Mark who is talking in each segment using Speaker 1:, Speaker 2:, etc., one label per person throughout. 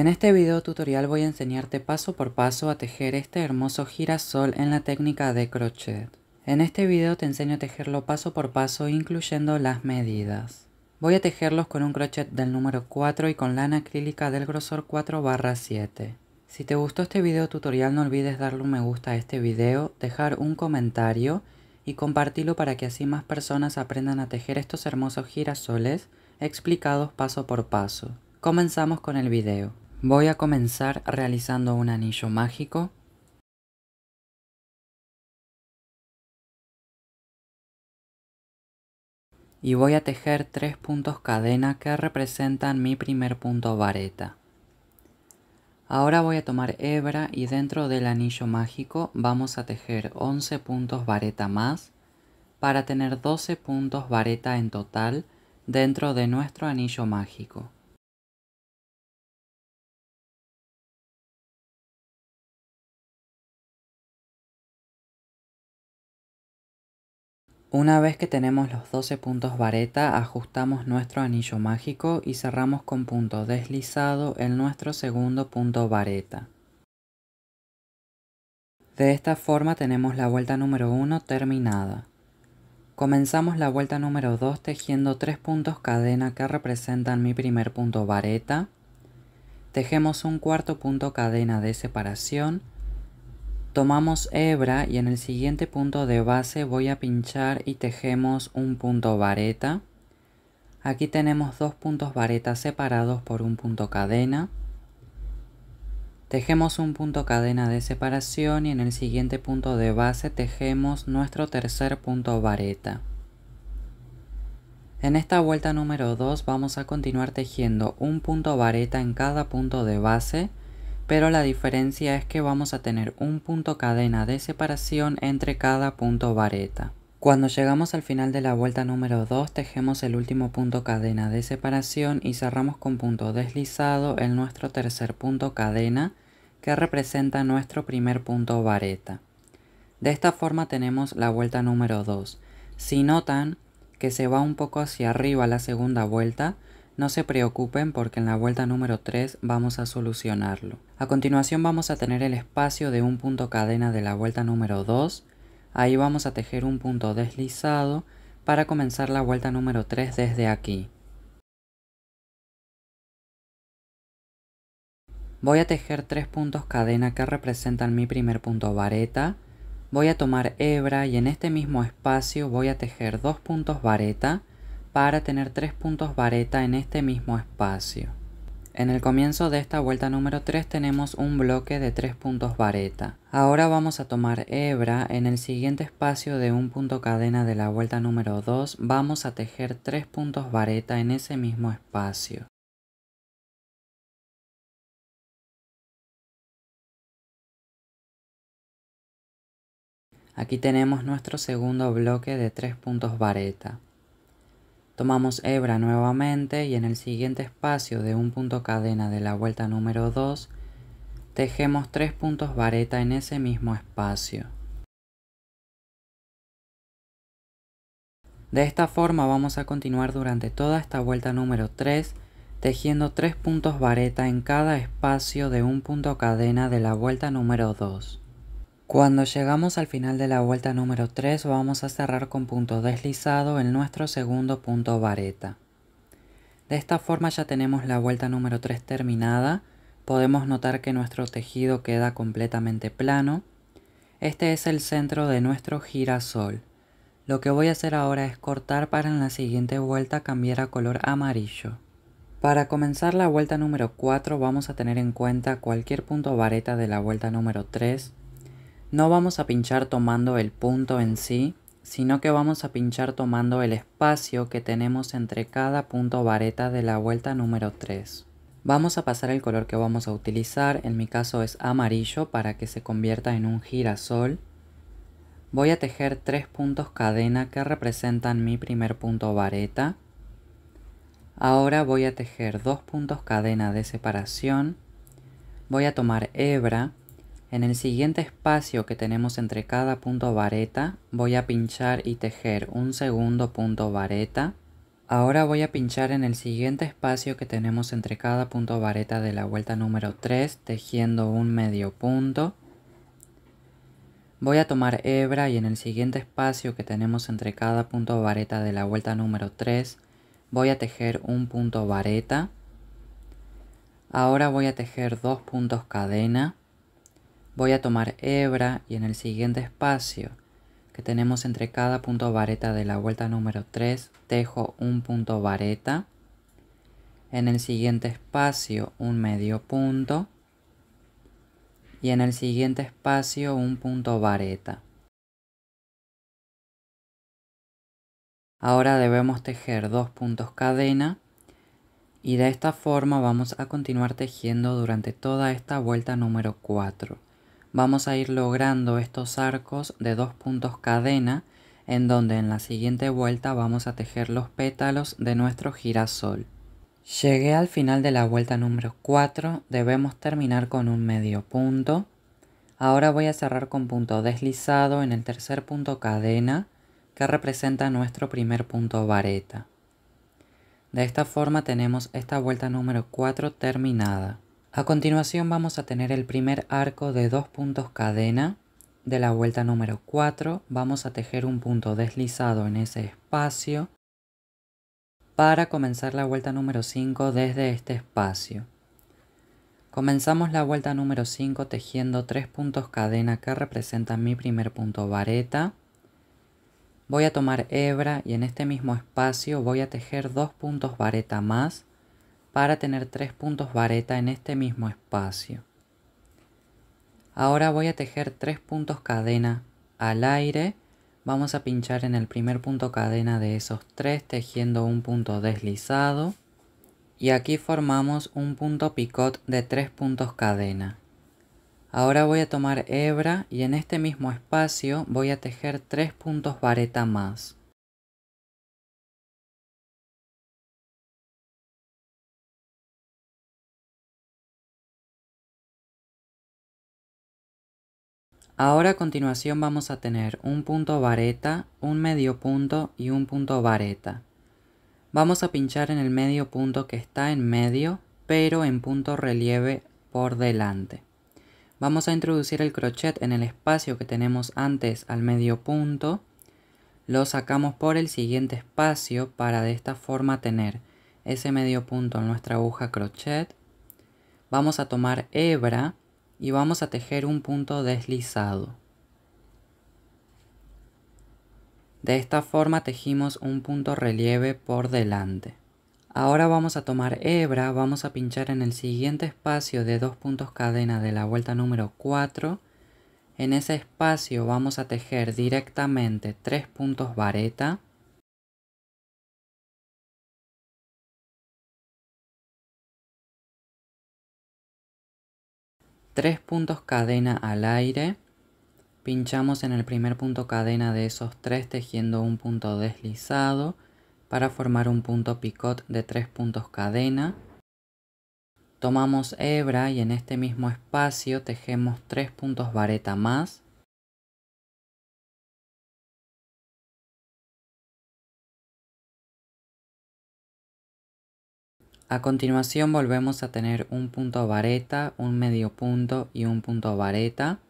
Speaker 1: En este video tutorial voy a enseñarte paso por paso a tejer este hermoso girasol en la técnica de crochet. En este video te enseño a tejerlo paso por paso incluyendo las medidas. Voy a tejerlos con un crochet del número 4 y con lana acrílica del grosor 4 barra 7. Si te gustó este video tutorial no olvides darle un me gusta a este video, dejar un comentario y compartirlo para que así más personas aprendan a tejer estos hermosos girasoles explicados paso por paso. Comenzamos con el video. Voy a comenzar realizando un anillo mágico. Y voy a tejer tres puntos cadena que representan mi primer punto vareta. Ahora voy a tomar hebra y dentro del anillo mágico vamos a tejer 11 puntos vareta más para tener 12 puntos vareta en total dentro de nuestro anillo mágico. Una vez que tenemos los 12 puntos vareta, ajustamos nuestro anillo mágico y cerramos con punto deslizado en nuestro segundo punto vareta. De esta forma tenemos la vuelta número 1 terminada. Comenzamos la vuelta número 2 tejiendo 3 puntos cadena que representan mi primer punto vareta. Tejemos un cuarto punto cadena de separación Tomamos hebra y en el siguiente punto de base voy a pinchar y tejemos un punto vareta. Aquí tenemos dos puntos vareta separados por un punto cadena. Tejemos un punto cadena de separación y en el siguiente punto de base tejemos nuestro tercer punto vareta. En esta vuelta número 2 vamos a continuar tejiendo un punto vareta en cada punto de base pero la diferencia es que vamos a tener un punto cadena de separación entre cada punto vareta. Cuando llegamos al final de la vuelta número 2 tejemos el último punto cadena de separación y cerramos con punto deslizado en nuestro tercer punto cadena que representa nuestro primer punto vareta. De esta forma tenemos la vuelta número 2. Si notan que se va un poco hacia arriba la segunda vuelta, no se preocupen porque en la vuelta número 3 vamos a solucionarlo. A continuación vamos a tener el espacio de un punto cadena de la vuelta número 2. Ahí vamos a tejer un punto deslizado para comenzar la vuelta número 3 desde aquí. Voy a tejer tres puntos cadena que representan mi primer punto vareta. Voy a tomar hebra y en este mismo espacio voy a tejer dos puntos vareta para tener tres puntos vareta en este mismo espacio. En el comienzo de esta vuelta número 3 tenemos un bloque de tres puntos vareta. Ahora vamos a tomar hebra, en el siguiente espacio de un punto cadena de la vuelta número 2 vamos a tejer tres puntos vareta en ese mismo espacio. Aquí tenemos nuestro segundo bloque de tres puntos vareta. Tomamos hebra nuevamente y en el siguiente espacio de un punto cadena de la vuelta número 2, tejemos tres puntos vareta en ese mismo espacio. De esta forma vamos a continuar durante toda esta vuelta número 3, tejiendo tres puntos vareta en cada espacio de un punto cadena de la vuelta número 2. Cuando llegamos al final de la vuelta número 3 vamos a cerrar con punto deslizado en nuestro segundo punto vareta. De esta forma ya tenemos la vuelta número 3 terminada, podemos notar que nuestro tejido queda completamente plano. Este es el centro de nuestro girasol. Lo que voy a hacer ahora es cortar para en la siguiente vuelta cambiar a color amarillo. Para comenzar la vuelta número 4 vamos a tener en cuenta cualquier punto vareta de la vuelta número 3 no vamos a pinchar tomando el punto en sí, sino que vamos a pinchar tomando el espacio que tenemos entre cada punto vareta de la vuelta número 3. Vamos a pasar el color que vamos a utilizar, en mi caso es amarillo para que se convierta en un girasol. Voy a tejer tres puntos cadena que representan mi primer punto vareta. Ahora voy a tejer dos puntos cadena de separación. Voy a tomar hebra en el siguiente espacio que tenemos entre cada punto vareta, voy a pinchar y tejer un segundo punto vareta. Ahora voy a pinchar en el siguiente espacio que tenemos entre cada punto vareta de la vuelta número 3, tejiendo un medio punto. Voy a tomar hebra y en el siguiente espacio que tenemos entre cada punto vareta de la vuelta número 3, voy a tejer un punto vareta. Ahora voy a tejer dos puntos cadena voy a tomar hebra y en el siguiente espacio que tenemos entre cada punto vareta de la vuelta número 3 tejo un punto vareta en el siguiente espacio un medio punto y en el siguiente espacio un punto vareta. Ahora debemos tejer dos puntos cadena y de esta forma vamos a continuar tejiendo durante toda esta vuelta número 4 vamos a ir logrando estos arcos de dos puntos cadena en donde en la siguiente vuelta vamos a tejer los pétalos de nuestro girasol. Llegué al final de la vuelta número 4, debemos terminar con un medio punto. Ahora voy a cerrar con punto deslizado en el tercer punto cadena que representa nuestro primer punto vareta. De esta forma tenemos esta vuelta número 4 terminada. A continuación vamos a tener el primer arco de dos puntos cadena. De la vuelta número 4 vamos a tejer un punto deslizado en ese espacio para comenzar la vuelta número 5 desde este espacio. Comenzamos la vuelta número 5 tejiendo tres puntos cadena que representan mi primer punto vareta. Voy a tomar hebra y en este mismo espacio voy a tejer dos puntos vareta más para tener tres puntos vareta en este mismo espacio. Ahora voy a tejer tres puntos cadena al aire. Vamos a pinchar en el primer punto cadena de esos tres tejiendo un punto deslizado. Y aquí formamos un punto picot de tres puntos cadena. Ahora voy a tomar hebra y en este mismo espacio voy a tejer tres puntos vareta más. Ahora a continuación vamos a tener un punto vareta, un medio punto y un punto vareta. Vamos a pinchar en el medio punto que está en medio, pero en punto relieve por delante. Vamos a introducir el crochet en el espacio que tenemos antes al medio punto. Lo sacamos por el siguiente espacio para de esta forma tener ese medio punto en nuestra aguja crochet. Vamos a tomar hebra y vamos a tejer un punto deslizado. De esta forma tejimos un punto relieve por delante. Ahora vamos a tomar hebra, vamos a pinchar en el siguiente espacio de dos puntos cadena de la vuelta número 4. En ese espacio vamos a tejer directamente tres puntos vareta. tres puntos cadena al aire, pinchamos en el primer punto cadena de esos tres tejiendo un punto deslizado para formar un punto picot de tres puntos cadena. Tomamos hebra y en este mismo espacio tejemos tres puntos vareta más A continuación volvemos a tener un punto vareta, un medio punto y un punto vareta.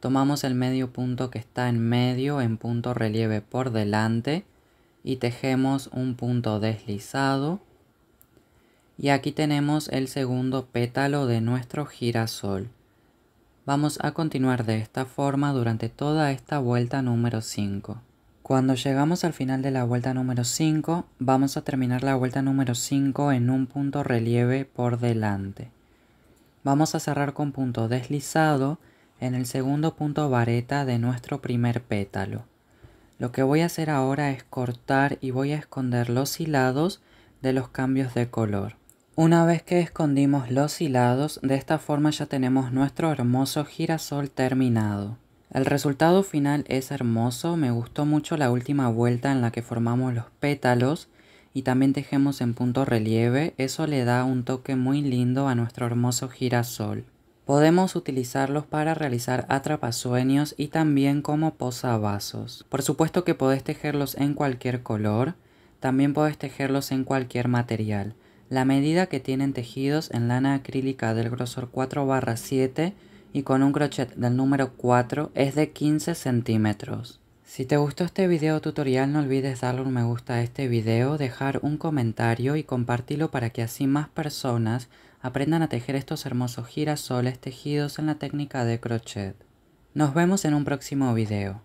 Speaker 1: Tomamos el medio punto que está en medio en punto relieve por delante y tejemos un punto deslizado. Y aquí tenemos el segundo pétalo de nuestro girasol. Vamos a continuar de esta forma durante toda esta vuelta número 5. Cuando llegamos al final de la vuelta número 5, vamos a terminar la vuelta número 5 en un punto relieve por delante. Vamos a cerrar con punto deslizado en el segundo punto vareta de nuestro primer pétalo. Lo que voy a hacer ahora es cortar y voy a esconder los hilados de los cambios de color. Una vez que escondimos los hilados, de esta forma ya tenemos nuestro hermoso girasol terminado. El resultado final es hermoso, me gustó mucho la última vuelta en la que formamos los pétalos y también tejemos en punto relieve, eso le da un toque muy lindo a nuestro hermoso girasol. Podemos utilizarlos para realizar atrapasueños y también como posavasos. Por supuesto que podés tejerlos en cualquier color, también podés tejerlos en cualquier material. La medida que tienen tejidos en lana acrílica del grosor 4 barra 7 y con un crochet del número 4 es de 15 centímetros. Si te gustó este video tutorial no olvides darle un me gusta a este video, dejar un comentario y compartirlo para que así más personas aprendan a tejer estos hermosos girasoles tejidos en la técnica de crochet. Nos vemos en un próximo video.